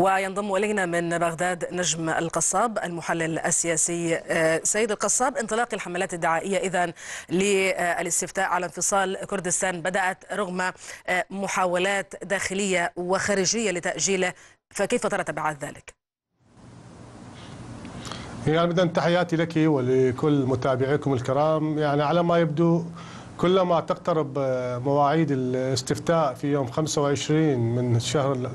وينضم إلينا من بغداد نجم القصاب المحلل السياسي آه، سيد القصاب انطلاق الحملات الدعائية إذا للاستفتاء على انفصال كردستان بدأت رغم آه، محاولات داخلية وخارجية لتأجيله فكيف ترى تبعات ذلك؟ يعني بدنا تحياتي لك ولكل متابعيكم الكرام يعني على ما يبدو كلما تقترب آه، مواعيد الاستفتاء في يوم 25 من شهر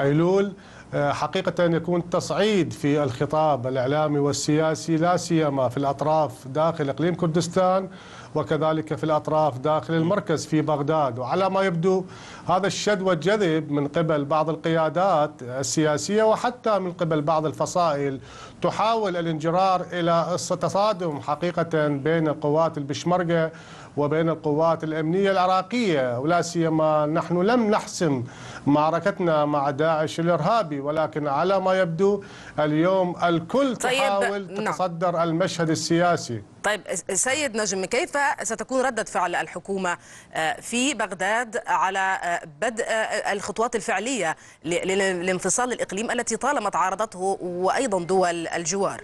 ايلول آه، حقيقة يكون تصعيد في الخطاب الإعلامي والسياسي لا سيما في الأطراف داخل إقليم كردستان وكذلك في الأطراف داخل المركز في بغداد وعلى ما يبدو هذا الشد والجذب من قبل بعض القيادات السياسية وحتى من قبل بعض الفصائل تحاول الانجرار إلى تصادم حقيقة بين القوات البشمركة وبين القوات الأمنية العراقية ولا سيما نحن لم نحسم معركتنا مع داعش الإرهابي ولكن على ما يبدو اليوم الكل طيب، تحاول نعم. تتصدر المشهد السياسي طيب سيد نجم كيف ستكون ردة فعل الحكومة آه، في بغداد على آه، بدء آه، الخطوات الفعلية لانفصال الإقليم التي طالما تعارضته وأيضا دول الجوار؟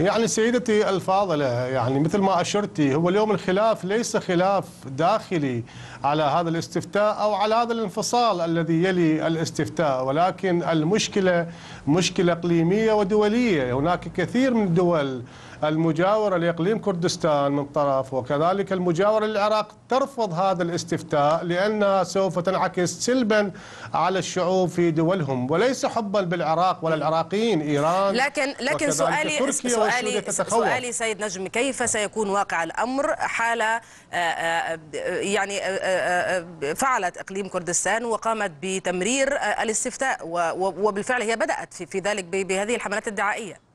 يعني سيدتي الفاضلة يعني مثل ما أشرتي هو اليوم الخلاف ليس خلاف داخلي على هذا الاستفتاء أو على هذا الانفصال الذي يلي الاستفتاء ولكن المشكلة مشكلة إقليمية ودولية هناك كثير من الدول المجاورة لإقليم كردستان من طرف وكذلك المجاورة للعراق ترفض هذا الاستفتاء لأنها سوف تنعكس سلبا على الشعوب في دولهم وليس حبا بالعراق ولا العراقيين إيران لكن لكن سؤالي سؤالي, سؤالي سيد نجم كيف سيكون واقع الأمر حال آه، آه، يعني آه، فعلت إقليم كردستان وقامت بتمرير الاستفتاء وبالفعل هي بدأت في ذلك بهذه الحملات الدعائية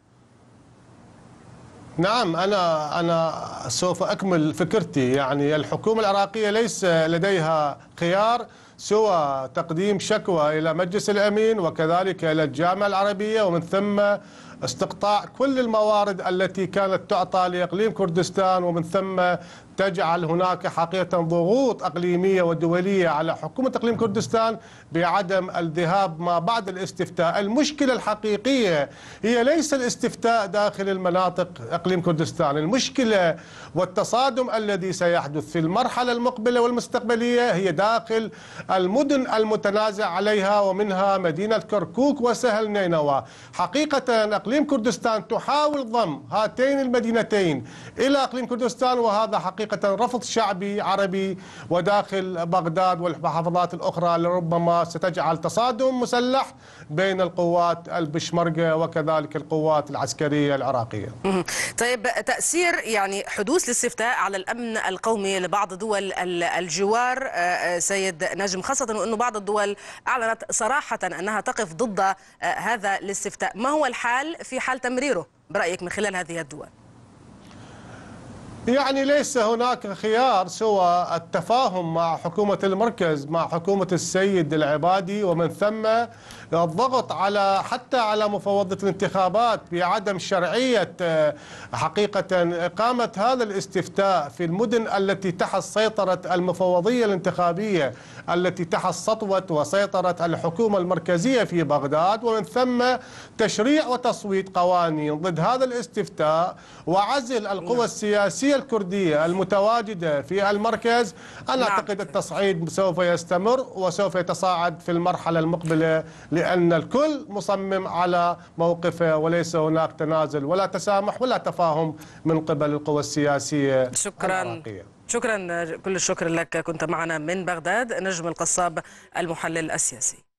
نعم أنا أنا سوف أكمل فكرتي يعني الحكومة العراقية ليس لديها خيار سوى تقديم شكوى إلى مجلس الأمين وكذلك إلى الجامعة العربية ومن ثم استقطاع كل الموارد التي كانت تعطى لإقليم كردستان ومن ثم تجعل هناك حقيقة ضغوط أقليمية ودولية على حكومة إقليم كردستان بعدم الذهاب ما بعد الاستفتاء المشكلة الحقيقية هي ليس الاستفتاء داخل المناطق إقليم كردستان المشكلة والتصادم الذي سيحدث في المرحلة المقبلة والمستقبلية هي داخل المدن المتنازع عليها ومنها مدينة كركوك وسهل نينوى حقيقة إقليم كردستان تحاول ضم هاتين المدينتين إلى إقليم كردستان وهذا حقيقة حقيقة رفض شعبي عربي وداخل بغداد والمحافظات الأخرى لربما ستجعل تصادم مسلح بين القوات البشمركة وكذلك القوات العسكرية العراقية طيب تأثير يعني حدوث الاستفتاء على الأمن القومي لبعض دول الجوار آه، آه، سيد نجم خاصة وأنه بعض الدول أعلنت صراحة أنها تقف ضد آه، هذا الاستفتاء ما هو الحال في حال تمريره برأيك من خلال هذه الدول يعني ليس هناك خيار سوى التفاهم مع حكومة المركز مع حكومة السيد العبادي ومن ثم الضغط على حتى على مفوضة الانتخابات بعدم شرعية آه، حقيقة إقامة هذا الاستفتاء في المدن التي تحت سيطرة المفوضية الانتخابية التي تحت سطوة وسيطرة الحكومة المركزية في بغداد ومن ثم تشريع وتصويت قوانين ضد هذا الاستفتاء وعزل القوى نعم. السياسية الجالية الكردية المتواجدة في المركز أنا نعم. أعتقد التصعيد سوف يستمر وسوف يتصاعد في المرحلة المقبلة لأن الكل مصمم على موقفه وليس هناك تنازل ولا تسامح ولا تفاهم من قبل القوى السياسية شكرا العراقية. شكرا كل الشكر لك كنت معنا من بغداد نجم القصاب المحلل السياسي